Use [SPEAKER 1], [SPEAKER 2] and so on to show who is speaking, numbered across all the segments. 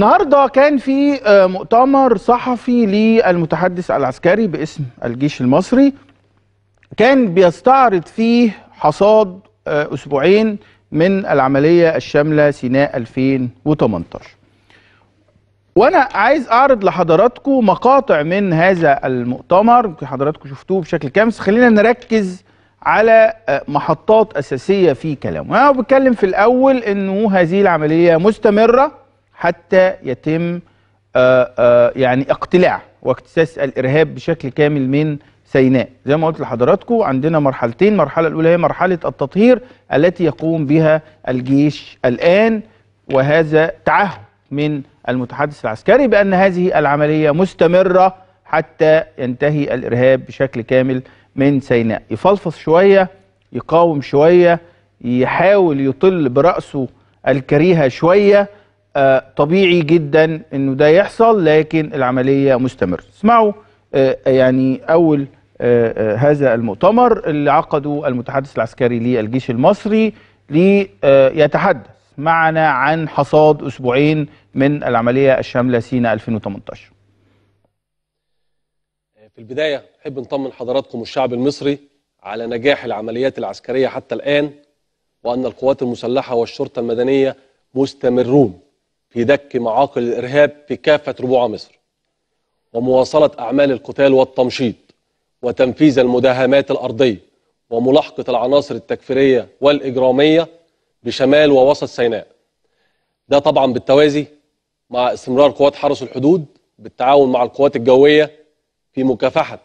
[SPEAKER 1] النهارده كان في آه، مؤتمر صحفي للمتحدث العسكري باسم الجيش المصري كان بيستعرض فيه حصاد آه، اسبوعين من العمليه الشامله سيناء 2018 وانا عايز اعرض لحضراتكم مقاطع من هذا المؤتمر يمكن حضراتكم شفتوه بشكل كامل خلينا نركز على آه، محطات اساسيه في كلامه انا بتكلم في الاول انه هذه العمليه مستمره حتى يتم آه، آه، يعني اقتلاع واكتساس الارهاب بشكل كامل من سيناء زي ما قلت لحضراتكم عندنا مرحلتين المرحله الاولى هي مرحله التطهير التي يقوم بها الجيش الان وهذا تعهد من المتحدث العسكري بان هذه العمليه مستمره حتى ينتهي الارهاب بشكل كامل من سيناء يفلفص شويه يقاوم شويه يحاول يطل براسه الكريهه شويه آه، طبيعي جدا انه ده يحصل لكن العمليه مستمره اسمعوا آه، يعني اول آه، هذا المؤتمر اللي عقده المتحدث العسكري للجيش المصري ليتحدث معنا عن حصاد اسبوعين من العمليه الشامله سينا 2018
[SPEAKER 2] في البدايه احب نطمن حضراتكم الشعب المصري على نجاح العمليات العسكريه حتى الان وان القوات المسلحه والشرطه المدنيه مستمرون في دك معاقل الإرهاب في كافة ربوع مصر ومواصلة أعمال القتال والتمشيط وتنفيذ المداهمات الأرضية وملاحقة العناصر التكفيرية والإجرامية بشمال ووسط سيناء ده طبعا بالتوازي مع استمرار قوات حرس الحدود بالتعاون مع القوات الجوية في مكافحة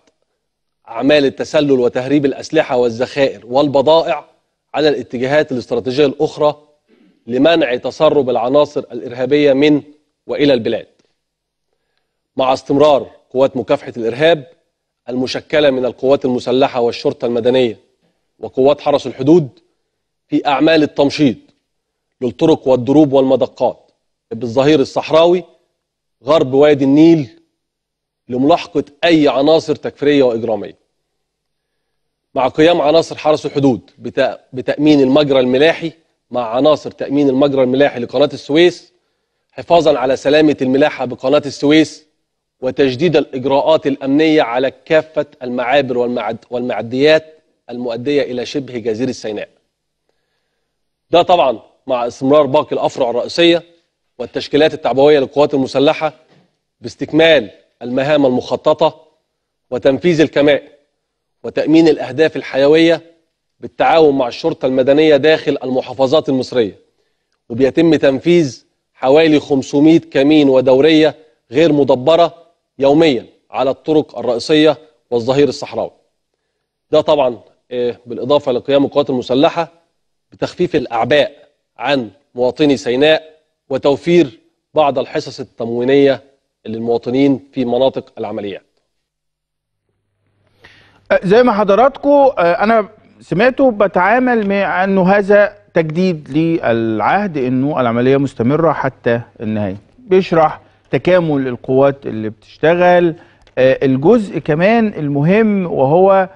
[SPEAKER 2] أعمال التسلل وتهريب الأسلحة والذخائر والبضائع على الاتجاهات الاستراتيجية الأخرى لمنع تسرب العناصر الإرهابية من وإلى البلاد مع استمرار قوات مكافحة الإرهاب المشكلة من القوات المسلحة والشرطة المدنية وقوات حرس الحدود في أعمال التمشيط للطرق والدروب والمدقات بالظهير الصحراوي غرب وادي النيل لملاحقة أي عناصر تكفيرية وإجرامية مع قيام عناصر حرس الحدود بتأمين المجرى الملاحي مع عناصر تأمين المجرى الملاحي لقناة السويس حفاظا على سلامة الملاحة بقناة السويس وتجديد الإجراءات الأمنية على كافة المعابر والمعد والمعديات المؤدية إلى شبه جزيرة سيناء ده طبعا مع استمرار باقي الأفرع الرئيسية والتشكيلات التعبوية للقوات المسلحة باستكمال المهام المخططة وتنفيذ الكمائن وتأمين الأهداف الحيوية بالتعاون مع الشرطة المدنية داخل المحافظات المصرية وبيتم تنفيذ حوالي 500 كمين ودورية غير مدبرة يوميا على الطرق الرئيسية والظهير الصحراوي ده طبعا آه، بالإضافة لقيام القوات المسلحة بتخفيف الأعباء عن مواطني سيناء وتوفير بعض الحصص التموينية للمواطنين في مناطق العمليات
[SPEAKER 1] أه، زي ما حضراتكم أه، انا سمعته بتعامل مع انه هذا تجديد للعهد انه العمليه مستمره حتى النهايه بيشرح تكامل القوات اللي بتشتغل آه، الجزء كمان المهم وهو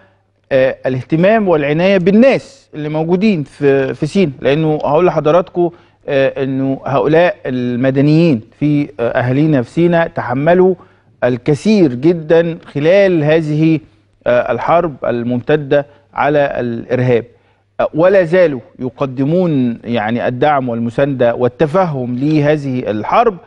[SPEAKER 1] آه، الاهتمام والعنايه بالناس اللي موجودين في في سينا لانه هقول لحضراتكم آه، انه هؤلاء المدنيين في اهالينا في سينا تحملوا الكثير جدا خلال هذه الحرب الممتده على الإرهاب ولا زالوا يقدمون يعني الدعم والمساندة والتفهم لهذه الحرب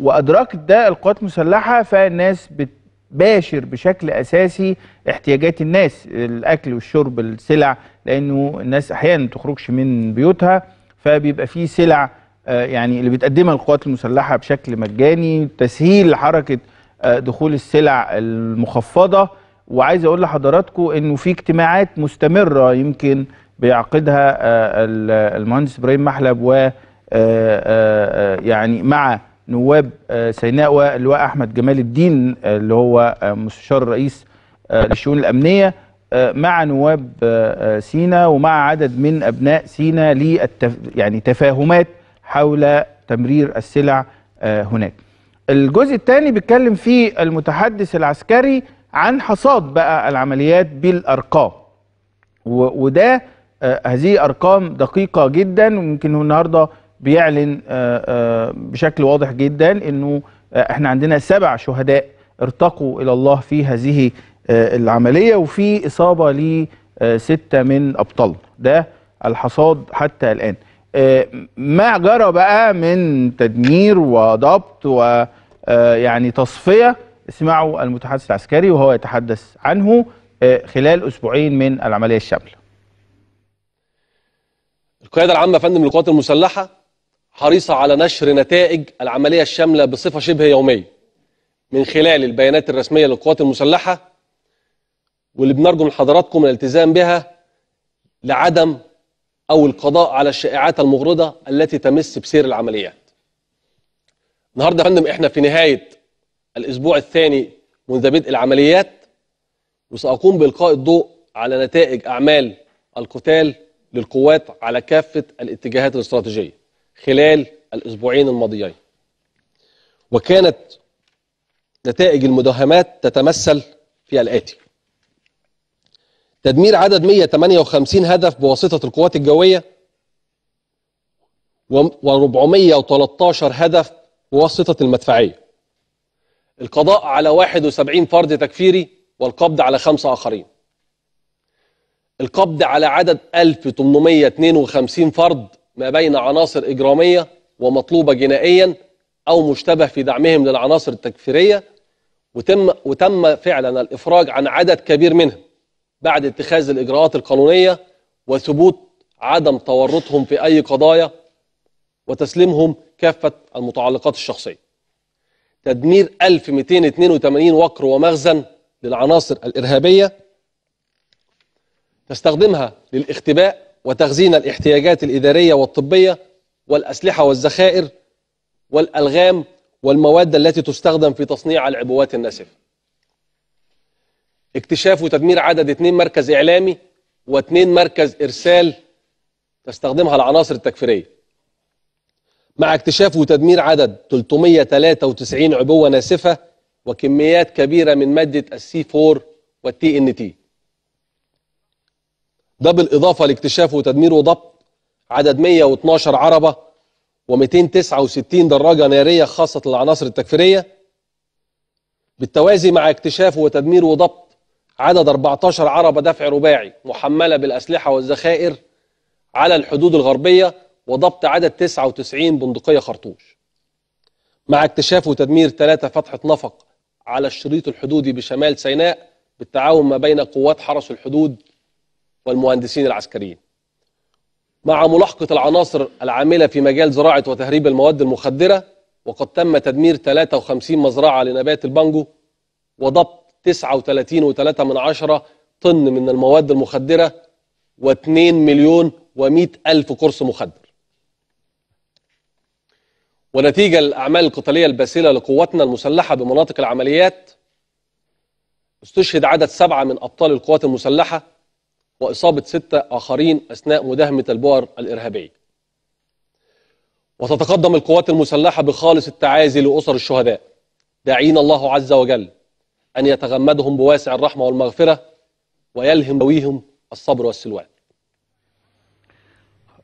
[SPEAKER 1] وأدركت ده القوات المسلحة فالناس بتباشر بشكل أساسي احتياجات الناس الأكل والشرب السلع لأنه الناس أحيانا تخرجش من بيوتها فبيبقى في سلع آه، يعني اللي بتقدمها القوات المسلحة بشكل مجاني تسهيل حركة آه، دخول السلع المخفضة وعايز اقول لحضراتكم انه في اجتماعات مستمره يمكن بيعقدها آه، المهندس ابراهيم محلب و آه، آه، يعني مع نواب سيناء واللواء احمد جمال الدين اللي هو مستشار رئيس للشؤون الامنيه مع نواب سينا ومع عدد من ابناء سينا ل يعني تفاهمات حول تمرير السلع هناك. الجزء الثاني بيتكلم فيه المتحدث العسكري عن حصاد بقى العمليات بالارقام وده آه، هذه ارقام دقيقه جدا ويمكن النهارده بيعلن آه، آه، بشكل واضح جدا انه احنا عندنا سبع شهداء ارتقوا الى الله في هذه العمليه وفي اصابه لسته من ابطال ده الحصاد حتى الان ما جرى بقى من تدمير وضبط ويعني تصفيه اسمعوا المتحدث العسكري وهو يتحدث عنه آه، خلال أسبوعين من العملية الشاملة
[SPEAKER 2] القيادة العامة فندم للقوات المسلحة حريصة على نشر نتائج العملية الشاملة بصفة شبه يومية من خلال البيانات الرسمية للقوات المسلحة واللي بنرجو من حضراتكم الالتزام بها لعدم أو القضاء على الشائعات المغرضة التي تمس بسير العمليات النهاردة يا فندم احنا في نهاية الأسبوع الثاني منذ بدء العمليات وسأقوم بإلقاء الضوء على نتائج أعمال القتال للقوات على كافة الاتجاهات الاستراتيجية خلال الأسبوعين الماضيين وكانت نتائج المداهمات تتمثل في الآتي تدمير عدد 158 هدف بواسطة القوات الجوية و413 هدف بواسطة المدفعية القضاء على 71 فرد تكفيري والقبض على خمسة آخرين القبض على عدد 1852 فرد ما بين عناصر إجرامية ومطلوبة جنائيا أو مشتبه في دعمهم للعناصر التكفيرية وتم, وتم فعلا الإفراج عن عدد كبير منهم بعد اتخاذ الإجراءات القانونية وثبوت عدم تورطهم في أي قضايا وتسليمهم كافة المتعلقات الشخصية تدمير 1282 وقر ومخزن للعناصر الإرهابية تستخدمها للاختباء وتخزين الاحتياجات الإدارية والطبية والأسلحة والذخائر والألغام والمواد التي تستخدم في تصنيع العبوات الناسفة اكتشاف وتدمير عدد اثنين مركز إعلامي واثنين مركز إرسال تستخدمها العناصر التكفيريه مع اكتشاف وتدمير عدد 393 عبوة ناسفة وكميات كبيرة من مادة السي 4 والتي ان تي ده بالإضافة لاكتشاف وتدمير وضبط عدد 112 عربة و269 دراجة نارية خاصة للعناصر التكفيرية بالتوازي مع اكتشاف وتدمير وضبط عدد 14 عربة دفع رباعي محملة بالأسلحة والذخائر على الحدود الغربية وضبط عدد 99 بندقية خرطوش مع اكتشاف وتدمير ثلاثة فتحة نفق على الشريط الحدودي بشمال سيناء بالتعاون ما بين قوات حرس الحدود والمهندسين العسكريين مع ملاحقة العناصر العاملة في مجال زراعة وتهريب المواد المخدرة وقد تم تدمير 53 مزرعة لنبات البانجو وضبط 39.3 من عشرة طن من المواد المخدرة و2 مليون و100 ألف قرص مخدر ونتيجة الأعمال القتالية الباسلة لقواتنا المسلحة بمناطق العمليات استشهد عدد سبعة من أبطال القوات المسلحة وإصابة ستة آخرين أثناء مداهمة البؤر الإرهابية وتتقدم القوات المسلحة بخالص التعازي لأسر الشهداء داعين الله عز وجل أن يتغمدهم بواسع الرحمة والمغفرة ويلهم ذويهم الصبر والسلوان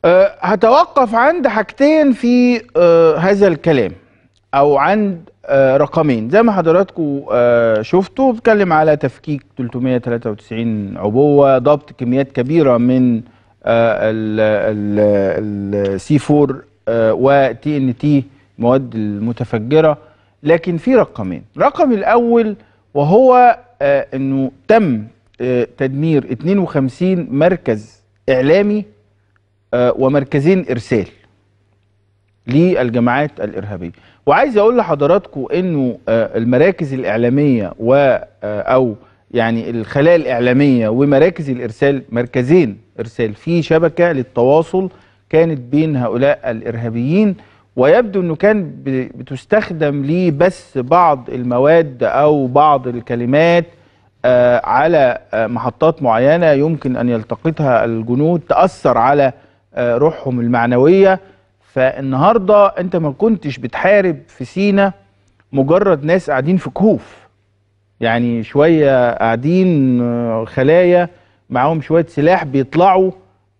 [SPEAKER 1] أه هتوقف عند حاجتين في أه هذا الكلام او عند أه رقمين زي ما حضراتكم أه، شفتوا بتكلم على تفكيك 393 عبوه ضبط كميات كبيره من السي 4 وتي ان تي المواد المتفجره لكن في رقمين رقم الاول وهو أه، انه تم أه، تدمير 52 مركز اعلامي آه، ومركزين ارسال للجماعات الارهابيه وعايز اقول لحضراتكم انه آه، المراكز الاعلاميه و آه، او يعني الخلايا الاعلاميه ومراكز الارسال مركزين ارسال في شبكه للتواصل كانت بين هؤلاء الارهابيين ويبدو انه كان بتستخدم لبث بعض المواد او بعض الكلمات على محطات معينه يمكن ان يلتقطها الجنود تاثر على آه، روحهم المعنويه فالنهارده انت ما كنتش بتحارب في سينا مجرد ناس قاعدين في كهوف يعني شويه قاعدين آه، خلايا معاهم شويه سلاح بيطلعوا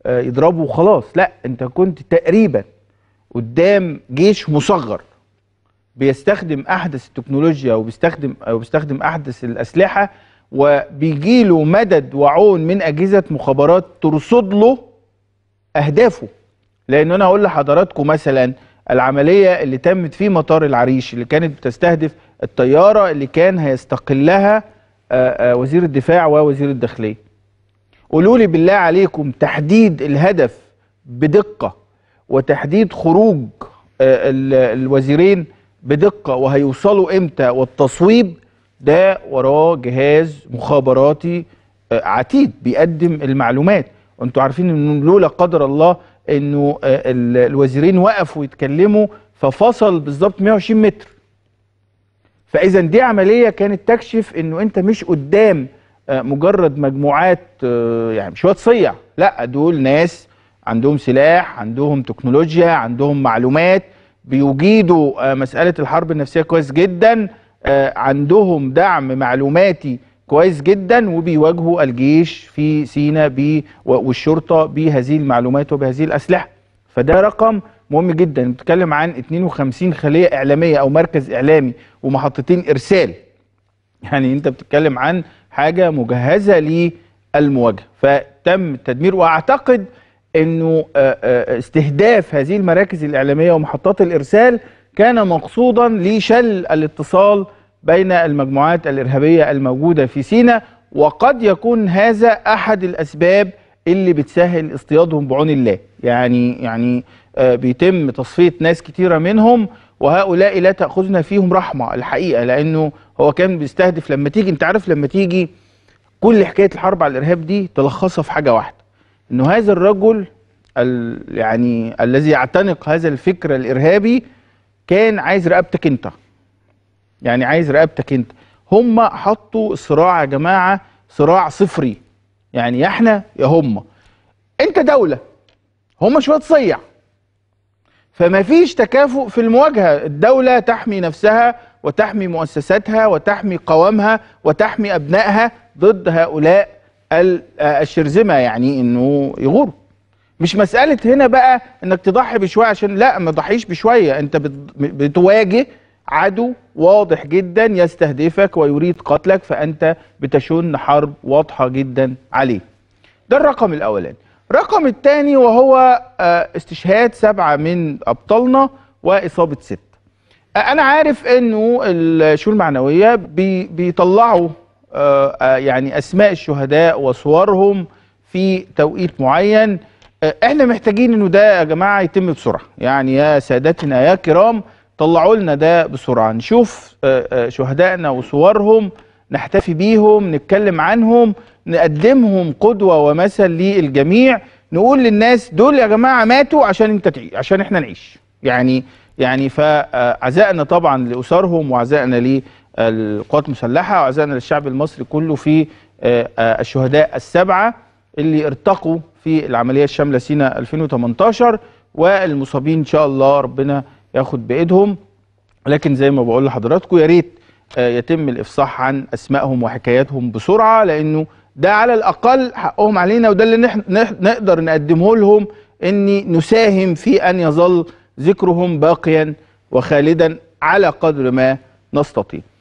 [SPEAKER 1] آه، يضربوا وخلاص لا انت كنت تقريبا قدام جيش مصغر بيستخدم احدث التكنولوجيا وبيستخدم أو بيستخدم احدث الاسلحه وبيجيله مدد وعون من اجهزه مخابرات ترصد له اهدافه لان انا اقول لحضراتكم مثلا العمليه اللي تمت في مطار العريش اللي كانت بتستهدف الطياره اللي كان هيستقلها آه، آه، وزير الدفاع ووزير الداخليه قولوا لي بالله عليكم تحديد الهدف بدقه وتحديد خروج آه، الوزيرين بدقه وهيوصلوا امتى والتصويب ده وراه جهاز مخابراتي عتيد بيقدم المعلومات انتوا عارفين ان لولا قدر الله انه آه، الوزيرين وقفوا يتكلموا ففصل بالظبط 120 متر فاذا دي عمليه كانت تكشف انه انت مش قدام آه، مجرد مجموعات آه، يعني مش صيع لا دول ناس عندهم سلاح عندهم تكنولوجيا عندهم معلومات بيجيدوا مساله الحرب النفسيه كويس جدا عندهم دعم معلوماتي كويس جدا وبيواجهوا الجيش في سينا والشرطه بهذه المعلومات وبهذه الاسلحه فده رقم مهم جدا بتكلم عن 52 خليه اعلاميه او مركز اعلامي ومحطتين ارسال يعني انت بتتكلم عن حاجه مجهزه للمواجهه فتم التدمير واعتقد انه آه، آه، استهداف هذه المراكز الاعلاميه ومحطات الارسال كان مقصودا لشل الاتصال بين المجموعات الإرهابية الموجودة في سيناء وقد يكون هذا أحد الأسباب اللي بتسهل اصطيادهم بعون الله يعني يعني آه، بيتم تصفية ناس كتيرة منهم وهؤلاء لا تأخذنا فيهم رحمة الحقيقة لأنه هو كان بيستهدف لما تيجي أنت عارف لما تيجي كل حكاية الحرب على الإرهاب دي تلخصها في حاجة واحدة أنه هذا الرجل ال يعني الذي يعتنق هذا الفكر الإرهابي كان عايز رقبتك أنت يعني عايز رقبتك انت هم حطوا صراع يا جماعه صراع صفري يعني يا احنا يا هم انت دوله هم شويه تصيع فما فيش تكافؤ في المواجهه الدوله تحمي نفسها وتحمي مؤسساتها وتحمي قوامها وتحمي ابنائها ضد هؤلاء الشرذمه يعني انه يغوروا مش مساله هنا بقى انك تضحي بشويه عشان لا ما تضحيش بشويه انت بتواجه عدو واضح جدا يستهدفك ويريد قتلك فأنت بتشن حرب واضحة جدا عليه ده الرقم الأولاني الرقم الثاني وهو آه، استشهاد سبعة من أبطالنا وإصابة ست آه، أنا عارف أنه الشؤون المعنوية بيطلعوا آه، يعني أسماء الشهداء وصورهم في توقيت معين احنا محتاجين انه ده يا جماعه يتم بسرعه يعني يا سادتنا يا كرام طلعوا لنا ده بسرعه نشوف آه، آه، شهدائنا وصورهم نحتفي بيهم نتكلم عنهم نقدمهم قدوه ومثل للجميع نقول للناس دول يا جماعه ماتوا عشان انت تعيش عشان احنا نعيش يعني يعني فعزائنا طبعا لاسرهم وعزائنا للقوات المسلحه وعزائنا للشعب المصري كله في آه، الشهداء السبعه اللي ارتقوا في العمليه الشامله سينا 2018 والمصابين ان شاء الله ربنا ياخد بايدهم لكن زي ما بقول لحضراتكم يا ريت آه، يتم الافصاح عن اسمائهم وحكاياتهم بسرعه لانه ده على الاقل حقهم علينا وده اللي نح... نح... نقدر نقدمه لهم ان نساهم في ان يظل ذكرهم باقيا وخالدا على قدر ما نستطيع